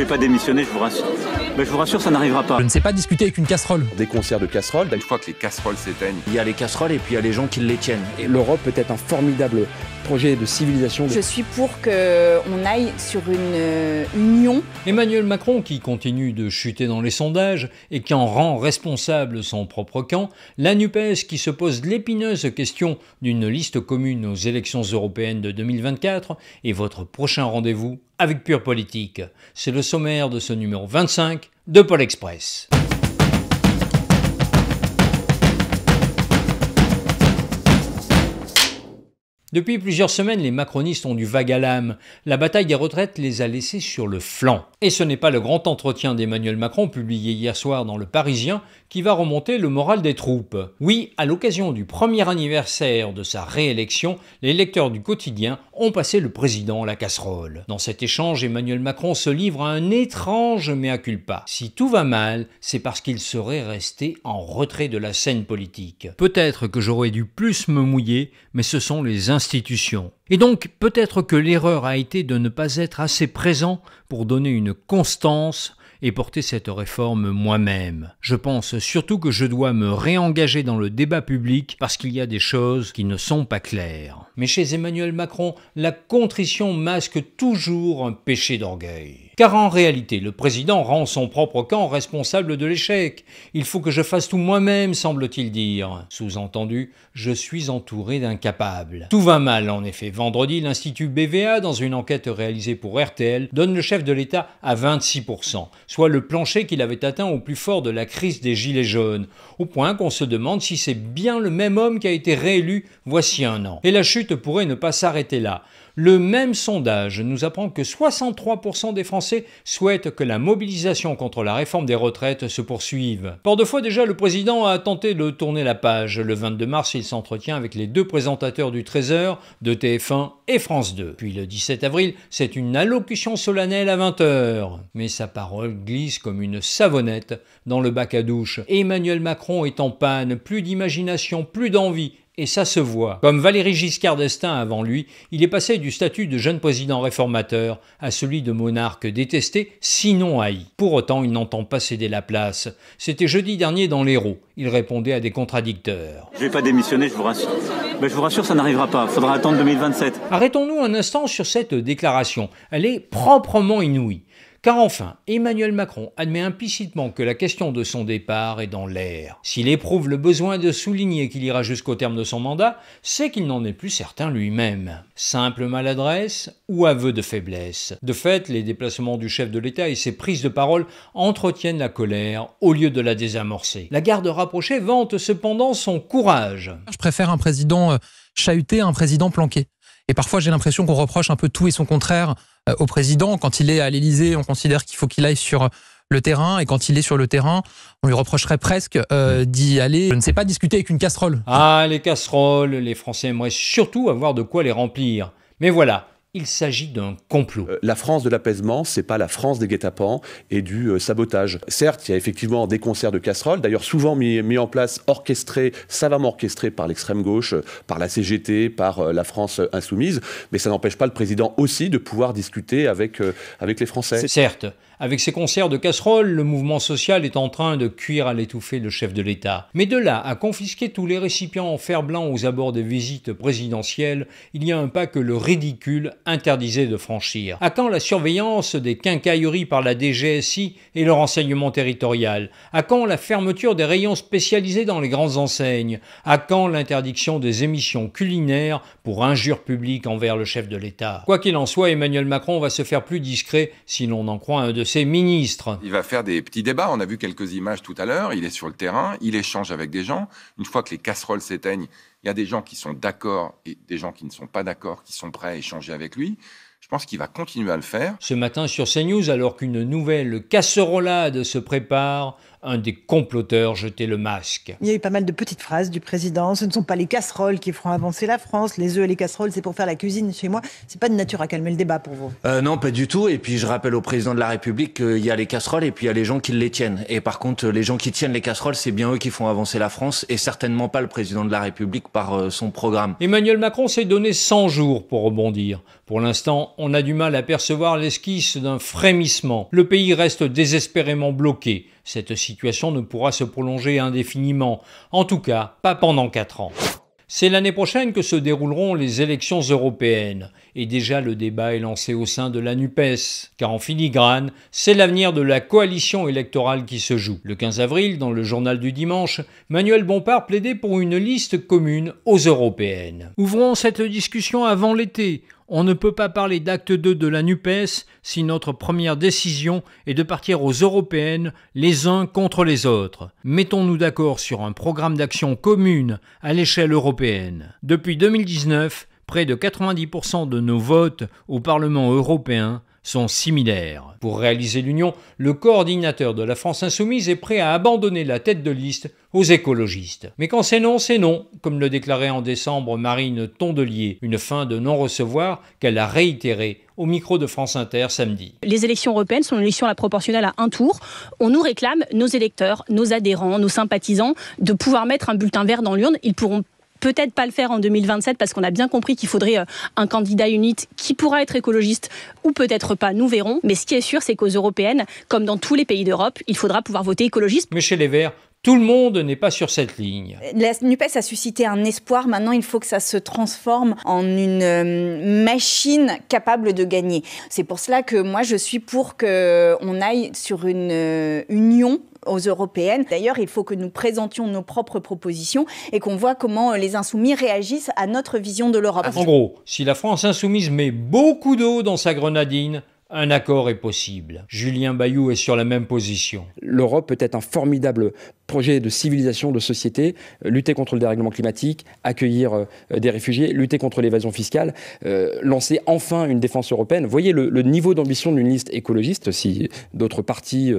Je vais pas démissionner, je vous rassure. Mais je vous rassure, ça n'arrivera pas. Je ne sais pas discuter avec une casserole. Des concerts de casseroles. Une fois que les casseroles s'éteignent. Il y a les casseroles et puis il y a les gens qui les tiennent. Et l'Europe peut être un formidable projet de civilisation. Je suis pour qu'on aille sur une euh, union. Emmanuel Macron, qui continue de chuter dans les sondages et qui en rend responsable son propre camp, la NUPES qui se pose l'épineuse question d'une liste commune aux élections européennes de 2024 et votre prochain rendez-vous avec Pure Politique. C'est le sommaire de ce numéro 25 de Pôle Express. Depuis plusieurs semaines, les macronistes ont du vague à l'âme. La bataille des retraites les a laissés sur le flanc. Et ce n'est pas le grand entretien d'Emmanuel Macron publié hier soir dans Le Parisien qui va remonter le moral des troupes. Oui, à l'occasion du premier anniversaire de sa réélection, les lecteurs du quotidien ont passé le président à la casserole. Dans cet échange, Emmanuel Macron se livre à un étrange mea culpa. Si tout va mal, c'est parce qu'il serait resté en retrait de la scène politique. Peut-être que j'aurais dû plus me mouiller, mais ce sont les Constitution. Et donc peut-être que l'erreur a été de ne pas être assez présent pour donner une constance et porter cette réforme moi-même. Je pense surtout que je dois me réengager dans le débat public parce qu'il y a des choses qui ne sont pas claires. Mais chez Emmanuel Macron, la contrition masque toujours un péché d'orgueil. Car en réalité, le président rend son propre camp responsable de l'échec. Il faut que je fasse tout moi-même, semble-t-il dire. Sous-entendu, je suis entouré d'incapables. Tout va mal, en effet Vendredi, l'Institut BVA, dans une enquête réalisée pour RTL, donne le chef de l'État à 26%, soit le plancher qu'il avait atteint au plus fort de la crise des Gilets jaunes, au point qu'on se demande si c'est bien le même homme qui a été réélu voici un an. Et la chute pourrait ne pas s'arrêter là. Le même sondage nous apprend que 63% des Français souhaitent que la mobilisation contre la réforme des retraites se poursuive. pour deux fois déjà, le président a tenté de tourner la page. Le 22 mars, il s'entretient avec les deux présentateurs du Trésor, de TF1 et France 2. Puis le 17 avril, c'est une allocution solennelle à 20h. Mais sa parole glisse comme une savonnette dans le bac à douche. Emmanuel Macron est en panne, plus d'imagination, plus d'envie et ça se voit. Comme Valéry Giscard d'Estaing avant lui, il est passé du statut de jeune président réformateur à celui de monarque détesté, sinon haï. Pour autant, il n'entend pas céder la place. C'était jeudi dernier dans l'Hérault. Il répondait à des contradicteurs. Je vais pas démissionner, je vous rassure. Mais je vous rassure, ça n'arrivera pas. Faudra attendre 2027. Arrêtons-nous un instant sur cette déclaration. Elle est proprement inouïe. Car enfin, Emmanuel Macron admet implicitement que la question de son départ est dans l'air. S'il éprouve le besoin de souligner qu'il ira jusqu'au terme de son mandat, c'est qu'il n'en est plus certain lui-même. Simple maladresse ou aveu de faiblesse. De fait, les déplacements du chef de l'État et ses prises de parole entretiennent la colère au lieu de la désamorcer. La garde rapprochée vante cependant son courage. Je préfère un président euh, chahuté à un président planqué. Et parfois, j'ai l'impression qu'on reproche un peu tout et son contraire euh, au président. Quand il est à l'Élysée, on considère qu'il faut qu'il aille sur euh, le terrain et quand il est sur le terrain, on lui reprocherait presque euh, mm. d'y aller, je ne sais pas, discuter avec une casserole. Ah, les casseroles, les Français aimeraient surtout avoir de quoi les remplir. Mais voilà, il s'agit d'un complot. Euh, la France de l'apaisement, c'est pas la France des guet-apens et du euh, sabotage. Certes, il y a effectivement des concerts de casseroles, d'ailleurs souvent mis, en place, orchestrés, savamment orchestrés par l'extrême gauche, euh, par la CGT, par la France insoumise, mais ça n'empêche pas le président aussi de pouvoir discuter avec, avec les Français. Certes, avec ses concerts de casseroles, le mouvement social est en train de cuire à l'étouffée le chef de l'État. Mais de là à confisquer tous les récipients en fer blanc aux abords des visites présidentielles, il y a un pas que le ridicule interdisait de franchir. À quand la surveillance des quincailleries par la DGSI et le renseignement territorial À quand la fermeture des rayons spécialisés dans les grandes enseignes À quand l'interdiction des émissions culinaires pour injures publiques envers le chef de l'État Quoi qu'il en soit, Emmanuel Macron va se faire plus discret si l'on en croit un de il va faire des petits débats. On a vu quelques images tout à l'heure. Il est sur le terrain, il échange avec des gens. Une fois que les casseroles s'éteignent, il y a des gens qui sont d'accord et des gens qui ne sont pas d'accord, qui sont prêts à échanger avec lui. Je pense qu'il va continuer à le faire. Ce matin sur CNews, alors qu'une nouvelle casserolade se prépare, un des comploteurs jetait le masque. Il y a eu pas mal de petites phrases du président. Ce ne sont pas les casseroles qui feront avancer la France. Les œufs et les casseroles, c'est pour faire la cuisine chez moi. C'est pas de nature à calmer le débat pour vous. Euh, non, pas du tout. Et puis je rappelle au président de la République qu'il y a les casseroles et puis il y a les gens qui les tiennent. Et par contre, les gens qui tiennent les casseroles, c'est bien eux qui font avancer la France et certainement pas le président de la République par euh, son programme. Emmanuel Macron s'est donné 100 jours pour rebondir. Pour l'instant, on a du mal à percevoir l'esquisse d'un frémissement. Le pays reste désespérément bloqué. Cette situation ne pourra se prolonger indéfiniment, en tout cas pas pendant quatre ans. C'est l'année prochaine que se dérouleront les élections européennes, et déjà le débat est lancé au sein de la NUPES, car en filigrane, c'est l'avenir de la coalition électorale qui se joue. Le 15 avril, dans le journal du dimanche, Manuel Bompard plaidait pour une liste commune aux européennes. Ouvrons cette discussion avant l'été, on ne peut pas parler d'acte 2 de la NUPES si notre première décision est de partir aux européennes les uns contre les autres. Mettons-nous d'accord sur un programme d'action commune à l'échelle européenne. Depuis 2019, près de 90% de nos votes au Parlement européen sont similaires. Pour réaliser l'union, le coordinateur de la France insoumise est prêt à abandonner la tête de liste aux écologistes. Mais quand c'est non, c'est non, comme le déclarait en décembre Marine Tondelier, une fin de non-recevoir qu'elle a réitérée au micro de France Inter samedi. Les élections européennes sont une élection à la proportionnelle à un tour. On nous réclame, nos électeurs, nos adhérents, nos sympathisants, de pouvoir mettre un bulletin vert dans l'urne. Ils pourront peut-être pas le faire en 2027 parce qu'on a bien compris qu'il faudrait euh, un candidat unique qui pourra être écologiste ou peut-être pas, nous verrons. Mais ce qui est sûr, c'est qu'aux européennes, comme dans tous les pays d'Europe, il faudra pouvoir voter écologiste. Mais chez les Verts, tout le monde n'est pas sur cette ligne. La NUPES a suscité un espoir. Maintenant, il faut que ça se transforme en une euh, machine capable de gagner. C'est pour cela que moi, je suis pour qu'on euh, aille sur une union aux européennes. D'ailleurs, il faut que nous présentions nos propres propositions et qu'on voit comment euh, les insoumis réagissent à notre vision de l'Europe. En gros, si la France insoumise met beaucoup d'eau dans sa grenadine, un accord est possible. Julien Bayou est sur la même position. L'Europe peut être un formidable projet de civilisation, de société, euh, lutter contre le dérèglement climatique, accueillir euh, des réfugiés, lutter contre l'évasion fiscale, euh, lancer enfin une défense européenne. voyez le, niveau d'ambition d'une liste écologiste, si d'autres partis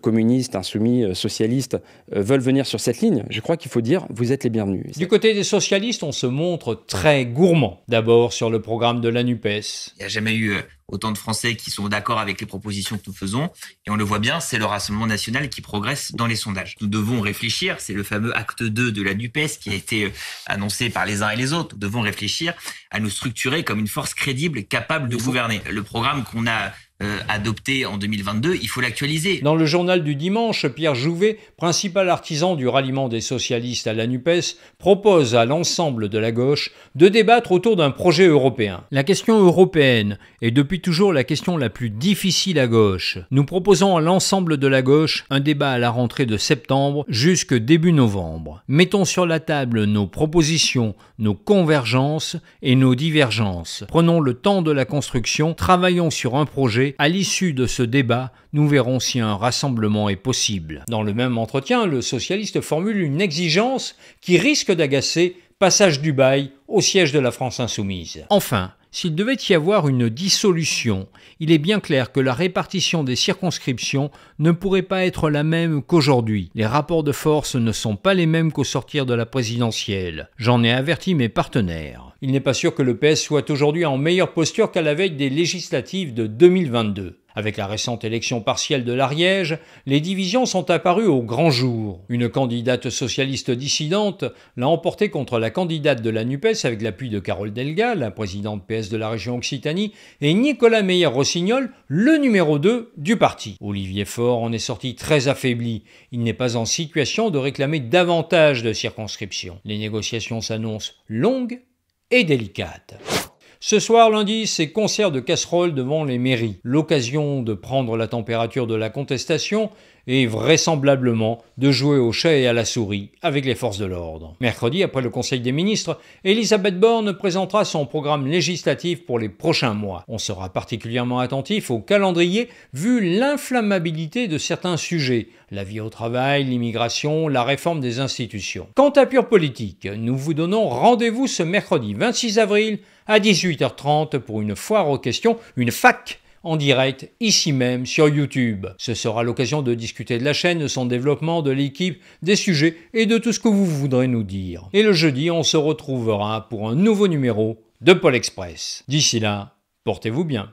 communistes, insoumis, socialistes veulent venir sur cette ligne, je crois qu'il faut dire vous êtes les bienvenus. Du côté des socialistes, on se montre très gourmand, d'abord sur le programme de la NUPES. Il n'y a jamais eu autant de Français qui sont d'accord avec les propositions que nous faisons, et on le voit bien, c'est le Rassemblement national qui progresse dans les sondages. Nous devons réfléchir, c'est le fameux acte 2 de la NUPES qui a été euh, annoncé par les uns et les autres, devons réfléchir à nous structurer comme une force crédible capable de gouverner. Le programme qu'on a euh, adopté en 2022, il faut l'actualiser. Dans le journal du dimanche, Pierre Jouvet, principal artisan du ralliement des socialistes à la NUPES, propose à l'ensemble de la gauche de débattre autour d'un projet européen. La question européenne est depuis toujours la question la plus difficile à gauche. Nous proposons à l'ensemble de la gauche un débat à la rentrée de septembre jusque début novembre. Mettons sur la table nos propositions, nos convergences et nos divergences. Prenons le temps de la construction, travaillons sur un projet à l'issue de ce débat, nous verrons si un rassemblement est possible. Dans le même entretien, le socialiste formule une exigence qui risque d'agacer passage du bail au siège de la France insoumise. Enfin, s'il devait y avoir une dissolution, il est bien clair que la répartition des circonscriptions ne pourrait pas être la même qu'aujourd'hui. Les rapports de force ne sont pas les mêmes qu'au sortir de la présidentielle. J'en ai averti mes partenaires. Il n'est pas sûr que le PS soit aujourd'hui en meilleure posture qu'à la veille des législatives de 2022. Avec la récente élection partielle de l'Ariège, les divisions sont apparues au grand jour. Une candidate socialiste dissidente l'a emporté contre la candidate de la NUPES avec l'appui de Carole Delga, la présidente PS de la région Occitanie, et Nicolas Meyer-Rossignol, le numéro 2 du parti. Olivier Faure en est sorti très affaibli. Il n'est pas en situation de réclamer davantage de circonscriptions. Les négociations s'annoncent longues et délicate. Ce soir, lundi, c'est concert de casseroles devant les mairies, l'occasion de prendre la température de la contestation et vraisemblablement de jouer au chat et à la souris avec les forces de l'ordre. Mercredi, après le Conseil des ministres, Elisabeth Borne présentera son programme législatif pour les prochains mois. On sera particulièrement attentif au calendrier vu l'inflammabilité de certains sujets, la vie au travail, l'immigration, la réforme des institutions. Quant à Pure Politique, nous vous donnons rendez-vous ce mercredi 26 avril à 18h30 pour une foire aux questions, une fac en direct ici même sur YouTube. Ce sera l'occasion de discuter de la chaîne, de son développement, de l'équipe, des sujets et de tout ce que vous voudrez nous dire. Et le jeudi, on se retrouvera pour un nouveau numéro de Pôle Express. D'ici là, portez-vous bien.